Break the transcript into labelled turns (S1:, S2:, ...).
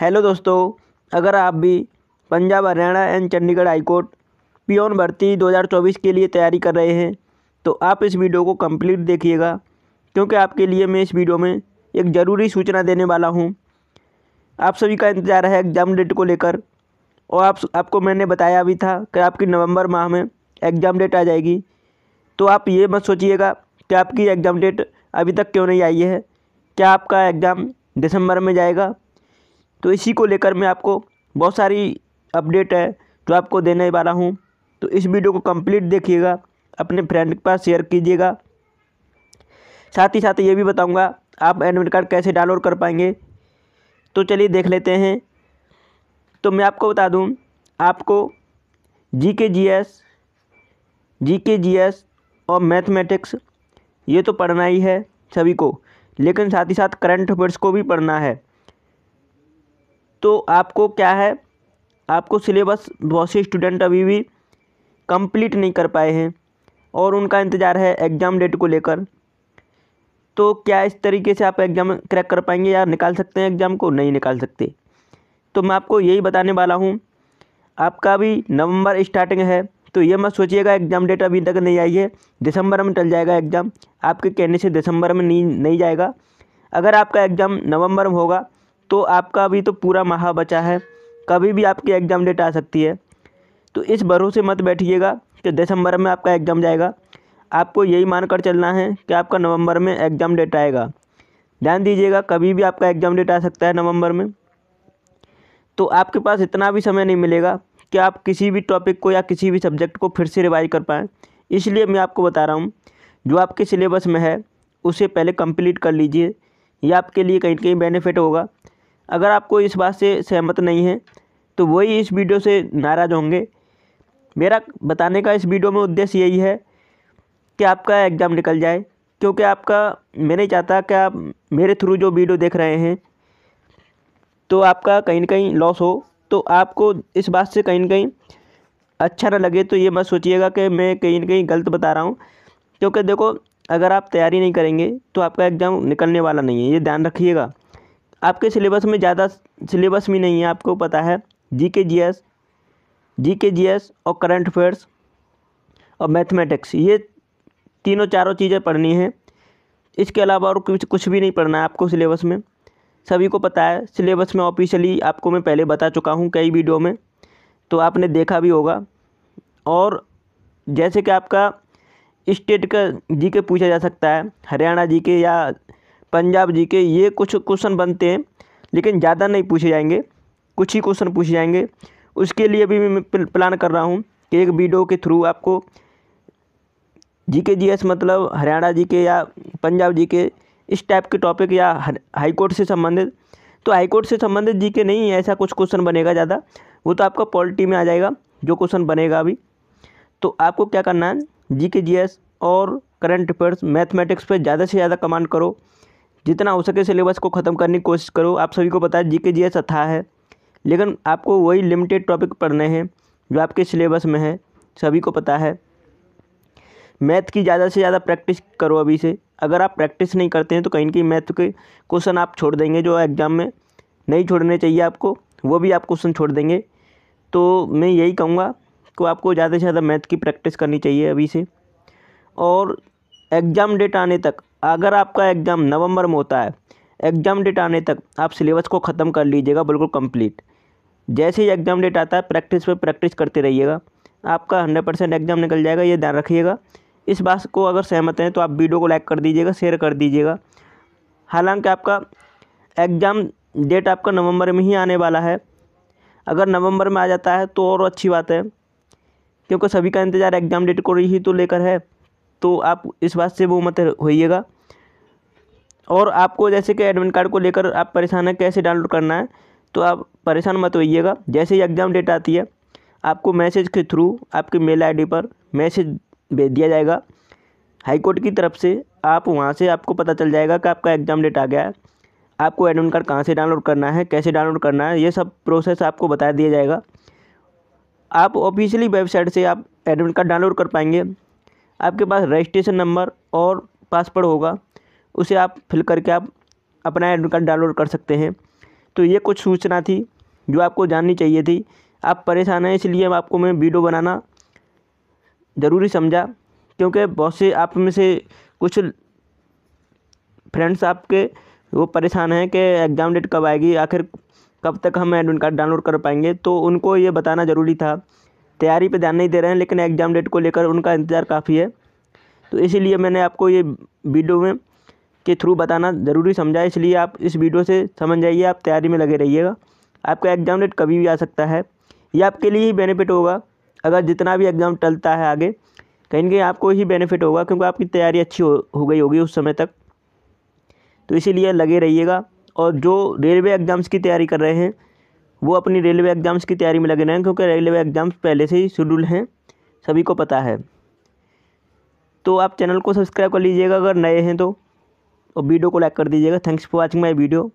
S1: hello दोस्तों अगर आप भी Punjab Haryana and Chandigarh high court peon भर्ती 2024 के लिए तैयारी कर रहे हैं तो आप इस वीडियो को कंप्लीट देखिएगा क्योंकि आपके लिए मैं इस वीडियो में एक ज़रूरी सूचना देने वाला हूँ आप सभी का इंतज़ार है एग्ज़ाम डेट को लेकर और आप आपको मैंने बताया भी था कि आपकी नवम्बर माह में एग्ज़ाम डेट आ जाएगी तो आप ये मत सोचिएगा कि आपकी एग्ज़ाम डेट अभी तक क्यों नहीं आई है क्या आपका एग्ज़ाम दिसंबर में जाएगा तो इसी को लेकर मैं आपको बहुत सारी अपडेट है जो आपको देने वाला हूँ तो इस वीडियो को कंप्लीट देखिएगा अपने फ्रेंड के पास शेयर कीजिएगा साथ ही साथ ये भी बताऊँगा आप एडमिट कार्ड कैसे डाउनलोड कर पाएंगे तो चलिए देख लेते हैं तो मैं आपको बता दूं आपको जी K G S G K G S और मैथमेटिक्स ये तो पढ़ना ही है सभी को लेकिन साथ ही साथ करंट अफेयर्स को भी पढ़ना है तो आपको क्या है आपको सिलेबस बहुत से स्टूडेंट अभी भी कंप्लीट नहीं कर पाए हैं और उनका इंतज़ार है एग्ज़ाम डेट को लेकर तो क्या इस तरीके से आप एग्ज़ाम क्रैक कर पाएंगे या निकाल सकते हैं एग्ज़ाम को नहीं निकाल सकते तो मैं आपको यही बताने वाला हूँ आपका भी नवंबर स्टार्टिंग है तो ये मत सोचिएगा एग्ज़ाम डेट अभी तक नहीं आई है दिसंबर में टल जाएगा एग्ज़ाम आपके कहने से दिसंबर में नहीं नहीं जाएगा अगर आपका एग्ज़ाम नवंबर में होगा तो आपका अभी तो पूरा माह बचा है कभी भी आपकी एग्ज़ाम डेट आ सकती है तो इस भरोसे मत बैठिएगा कि दिसंबर में आपका एग्ज़ाम जाएगा आपको यही मानकर चलना है कि आपका नवंबर में एग्ज़ाम डेट आएगा ध्यान दीजिएगा कभी भी आपका एग्ज़ाम डेट आ सकता है नवंबर में तो आपके पास इतना भी समय नहीं मिलेगा कि आप किसी भी टॉपिक को या किसी भी सब्जेक्ट को फिर से रिवाइज कर पाएँ इसलिए मैं आपको बता रहा हूँ जो आपके सिलेबस में है उसे पहले कंप्लीट कर लीजिए यह आपके लिए कहीं कहीं बेनिफिट होगा अगर आपको इस बात से सहमत नहीं है तो वही इस वीडियो से नाराज़ होंगे मेरा बताने का इस वीडियो में उद्देश्य यही है कि आपका एग्ज़ाम निकल जाए क्योंकि आपका मैं नहीं चाहता कि आप मेरे थ्रू जो वीडियो देख रहे हैं तो आपका कहीं ना कहीं लॉस हो तो आपको इस बात से कहीं ना कहीं अच्छा ना लगे तो ये मत सोचिएगा कि मैं कहीं ना कहीं गलत बता रहा हूँ क्योंकि देखो अगर आप तैयारी नहीं करेंगे तो आपका एग्ज़ाम निकलने वाला नहीं है ये ध्यान रखिएगा आपके सिलेबस में ज़्यादा सिलेबस भी नहीं है आपको पता है G K G S G K G S और करंट अफेयर्स और मैथमेटिक्स ये तीनों चारों चीज़ें पढ़नी हैं इसके अलावा और कुछ कुछ भी नहीं पढ़ना है आपको सिलेबस में सभी को पता है सिलेबस में ऑफिशियली आपको मैं पहले बता चुका हूँ कई वीडियो में तो आपने देखा भी होगा और जैसे कि आपका स्टेट का जी के पूछा जा सकता है हरियाणा जी के या पंजाब जी के ये कुछ क्वेश्चन बनते हैं लेकिन ज़्यादा नहीं पूछे जाएंगे कुछ ही क्वेश्चन पूछे जाएंगे उसके लिए भी मैं प्लान कर रहा हूँ कि एक वीडियो के थ्रू आपको जी के जी एस मतलब हरियाणा जी के या पंजाब जी के इस टाइप के टॉपिक या हाईकोर्ट से संबंधित तो हाईकोर्ट से संबंधित जी के नहीं है ऐसा कुछ क्वेश्चन बनेगा ज़्यादा वो तो आपका पॉलिटी में आ जाएगा जो क्वेश्चन बनेगा अभी तो आपको क्या करना है जी के जी एस और करंट अफेयर्स मैथमेटिक्स पर ज़्यादा से ज़्यादा कमांड करो जितना हो सके सिलेबस को ख़त्म करने की कोशिश करो आप सभी को पता है जी के जी एस अथा है लेकिन आपको वही लिमिटेड टॉपिक पढ़ने हैं जो आपके सिलेबस में है सभी को पता है मैथ की ज़्यादा से ज़्यादा प्रैक्टिस करो अभी से अगर आप प्रैक्टिस नहीं करते हैं तो कहीं कहीं मैथ के क्वेश्चन आप छोड़ देंगे जो एग्ज़ाम में नहीं छोड़ने चाहिए आपको वो भी आप क्वेश्चन छोड़ देंगे तो मैं यही कहूँगा कि आपको ज़्यादा से ज़्यादा मैथ की प्रैक्टिस करनी चाहिए अभी से और एग्ज़ाम डेट आने तक अगर आपका एग्ज़ाम नवंबर में होता है एग्ज़ाम डेट आने तक आप सिलेबस को ख़त्म कर लीजिएगा बिल्कुल कंप्लीट जैसे ही एग्ज़ाम डेट आता है प्रैक्टिस पर प्रैक्टिस करते रहिएगा आपका हंड्रेड परसेंट एग्ज़ाम निकल जाएगा ये ध्यान रखिएगा इस बात को अगर सहमत हैं तो आप वीडियो को लाइक कर दीजिएगा शेयर कर दीजिएगा हालांकि आपका एग्ज़ाम डेट आपका नवंबर में ही आने वाला है अगर नवंबर में आ जाता है तो और अच्छी बात है क्योंकि सभी का इंतज़ार एग्ज़ाम डेट को ही तो लेकर है तो आप इस बात से वो मत होइएगा और आपको जैसे कि एडमिट कार्ड को लेकर आप परेशान है कैसे डाउनलोड करना है तो आप परेशान मत होइएगा जैसे ही एग्ज़ाम डेट आती है आपको मैसेज के थ्रू आपके मेल आईडी पर मैसेज भेज दिया जाएगा हाईकोर्ट की तरफ से आप वहाँ से आपको पता चल जाएगा कि आपका एग्ज़ाम डेट आ गया है आपको एडमिट कार्ड कहाँ से डाउनलोड करना है कैसे डाउनलोड करना है ये सब प्रोसेस आपको बता दिया जाएगा आप ऑफिशियली वेबसाइट से आप एडमिट कार्ड डाउनलोड कर पाएंगे आपके पास रजिस्ट्रेशन नंबर और पासवर्ड होगा उसे आप फिल करके आप अपना एडमिट कार्ड डाउनलोड कर सकते हैं तो ये कुछ सूचना थी जो आपको जाननी चाहिए थी आप परेशान हैं इसलिए हम आपको मैं वीडियो बनाना ज़रूरी समझा क्योंकि बहुत से आप में से कुछ फ्रेंड्स आपके वो परेशान हैं कि एग्ज़ाम डेट कब आएगी आखिर कब तक हम एडमिट कार्ड डाउनलोड कर पाएंगे तो उनको ये बताना ज़रूरी था तैयारी पे ध्यान नहीं दे रहे हैं लेकिन एग्ज़ाम डेट को लेकर उनका इंतज़ार काफ़ी है तो इसीलिए मैंने आपको ये वीडियो में के थ्रू बताना ज़रूरी समझा इसलिए आप इस वीडियो से समझ जाइए आप तैयारी में लगे रहिएगा आपका एग्ज़ाम डेट कभी भी आ सकता है ये आपके लिए ही बेनिफिट होगा अगर जितना भी एग्ज़ाम टलता है आगे कहीं ना कहीं आपको ही बेनिफिट होगा क्योंकि आपकी तैयारी अच्छी हो, हो गई होगी उस समय तक तो इसीलिए लगे रहिएगा और जो रेलवे एग्ज़ाम्स की तैयारी कर रहे हैं वो अपनी रेलवे एग्ज़ाम्स की तैयारी में लगे रहें क्योंकि रेलवे एग्ज़ाम्स पहले से ही शेड्यूल हैं सभी को पता है तो आप चैनल को सब्सक्राइब कर लीजिएगा अगर नए हैं तो और वीडियो को लाइक कर दीजिएगा thanks for watching my video